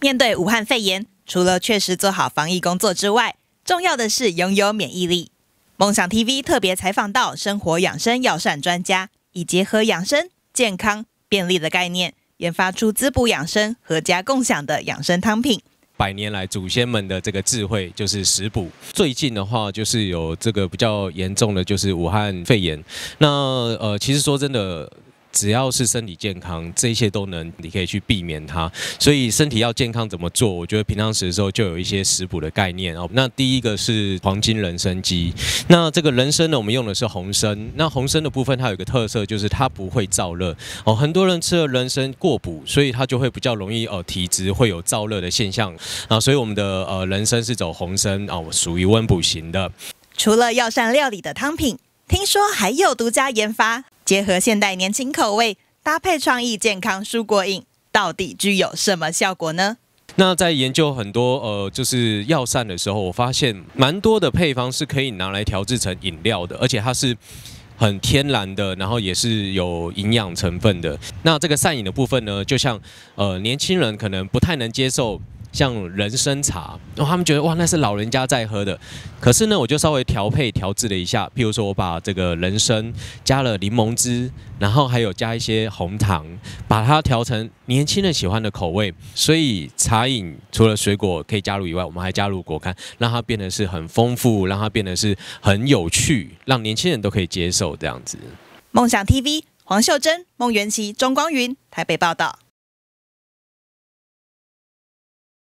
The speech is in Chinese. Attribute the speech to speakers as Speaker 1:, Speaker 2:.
Speaker 1: 面对武汉肺炎，除了确实做好防疫工作之外，重要的是拥有免疫力。梦想 TV 特别采访到生活养生药膳专家，以结合养生、健康、便利的概念，研发出滋补养生、阖家共享的养生汤品。
Speaker 2: 百年来祖先们的这个智慧就是食补。最近的话，就是有这个比较严重的，就是武汉肺炎。那呃，其实说真的。只要是身体健康，这些都能，你可以去避免它。所以身体要健康怎么做？我觉得平常时的时候就有一些食补的概念哦。那第一个是黄金人参鸡，那这个人参呢，我们用的是红参。那红参的部分它有一个特色，就是它不会燥热哦。很多人吃了人参过补，所以它就会比较容易哦，体质会有燥热的现象啊。所以我们的呃人参是走红参啊，属于温补型的。
Speaker 1: 除了药膳料理的汤品，听说还有独家研发。结合现代年轻口味，搭配创意健康蔬果饮，到底具有什么效果呢？
Speaker 2: 那在研究很多呃就是药膳的时候，我发现蛮多的配方是可以拿来调制成饮料的，而且它是很天然的，然后也是有营养成分的。那这个膳饮的部分呢，就像呃年轻人可能不太能接受。像人参茶，然后他们觉得哇，那是老人家在喝的。可是呢，我就稍微调配调制了一下，譬如说我把这个人参加了柠檬汁，然后还有加一些红糖，把它调成年轻人喜欢的口味。所以茶饮除了水果可以加入以外，我们还加入果干，让它变得是很丰富，让它变得是很有趣，让年轻人都可以接受这样子。
Speaker 1: 梦想 TV 黄秀珍、孟元琪、钟光云，台北报道。